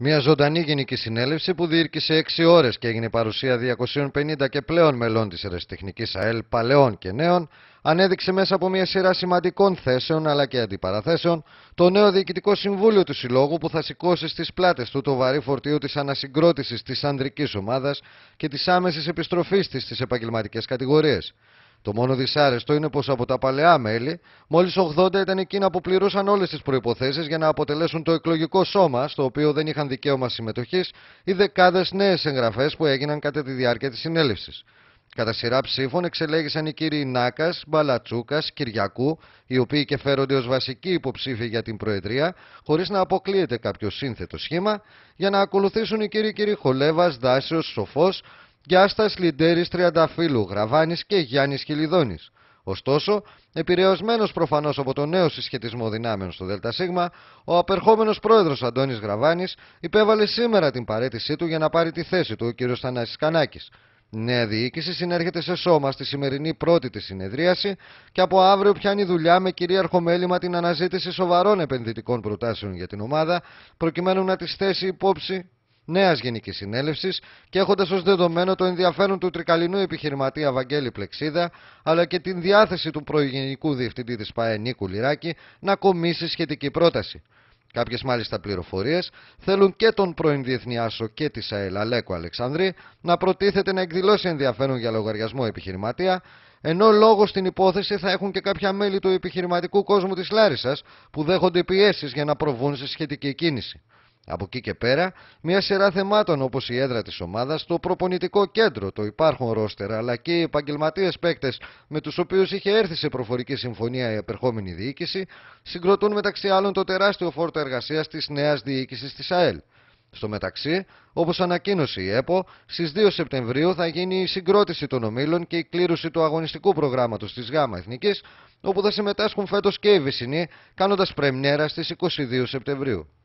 Μια ζωντανή γενική συνέλευση που διήρκησε 6 ώρες και έγινε παρουσία 250 και πλέον μελών της Ερευνήτικης ΑΕΛ παλαιών και νέων, ανέδειξε μέσα από μια σειρά σημαντικών θέσεων αλλά και αντιπαραθέσεων το νέο Διοικητικό Συμβούλιο του Συλλόγου που θα σηκώσει στις πλάτες του το βαρύ φορτίο της ανασυγκρότησης της ανδρικής ομάδας και της άμεσης επιστροφής της στις επαγγελματικές κατηγορίες. Το μόνο δυσάρεστο είναι πως από τα παλαιά μέλη, μόλις 80 ήταν εκείνα που πληρούσαν όλες τις προποθέσει για να αποτελέσουν το εκλογικό σώμα, στο οποίο δεν είχαν δικαίωμα συμμετοχής, οι δεκάδες νέες εγγραφές που έγιναν κατά τη διάρκεια της συνέλευσης. Κατά σειρά ψήφων εξελέγησαν οι κύριοι Νάκας, Μπαλατσούκας, Κυριακού, οι οποίοι και φέρονται ως βασικοί υποψήφοι για την Προεδρία, χωρίς να αποκλείεται κάποιο σύνθετο σχήμα, για να ακολουθήσουν οι κύριοι Κυριχολέβας, Χολέβα, Δάσιος, Σοφός, Γιάστας Λιντέρης Τριανταφύλου, Γραβάνης και Γιάννης Χιλιδόνης. Ωστόσο, επηρεασμένος προφανώς από το νέο συσχετισμό δυνάμεων στο ΔΣ, ο απερχόμενος πρόεδρος Αντώνης Γραβάνης υπέβαλε σήμερα την παρέτησή του για να πάρει τη θέση του ο κ. Θανάσης Κανάκης. νέα διοίκηση συνέρχεται σε σώμα στη σημερινή πρώτη της συνεδρίαση και από αύριο πιάνει δουλειά με κυρίαρχο μέλημα την αναζήτηση σοβαρών επενδυτικών προτάσεων για την ομάδα, προκειμένου να τη θέσει υπόψη νέας Γενικής Συνέλευσης και έχοντας ως δεδομένο το ενδιαφέρον του τρικαλινού επιχειρηματία Βαγγέλη Πλεξίδα, αλλά και την διάθεση του προηγενικού διευθυντή της ΠαΕ Νίκου Λυράκη να κομίσει σχετική πρόταση. Κάποιες μάλιστα πληροφορίες θέλουν και τον πρώην Διεθνή Άσο και τη ΑΕΛ Αλέκου Αλεξανδρή να προτίθεται να εκδηλώσει ενδιαφέρον για λογαριασμό επιχειρηματία, ενώ λόγο στην υπόθεση θα έχουν και κάποια μέλη του επιχειρηματικού κόσμου της Λάρισας που δέχονται πιέσεις για να προβούν σε σχετική κίνηση. Από εκεί και πέρα, μια σειρά θεμάτων όπως η έδρα της ομάδας, το προπονητικό κέντρο, το υπάρχον ρόστερα αλλά και οι επαγγελματίες παίκτες με τους οποίους είχε έρθει σε προφορική συμφωνία η επερχόμενη διοίκηση, συγκροτούν μεταξύ άλλων το τεράστιο φόρτο εργασίας της νέας διοίκησης της ΑΕΛ. Στο μεταξύ, όπως ανακοίνωσε η ΕΠΟ, στις 2 Σεπτεμβρίου θα γίνει η συγκρότηση των ομίλων και η κλήρωση του αγωνιστικού προγράμματος της ΓΑΜΑ Εθνικής, όπου θα συμμετάσχουν φέτος και οι Βυσσινοί, κάνοντας πρεμιέρα στις 22 Σεπτεμβρίου.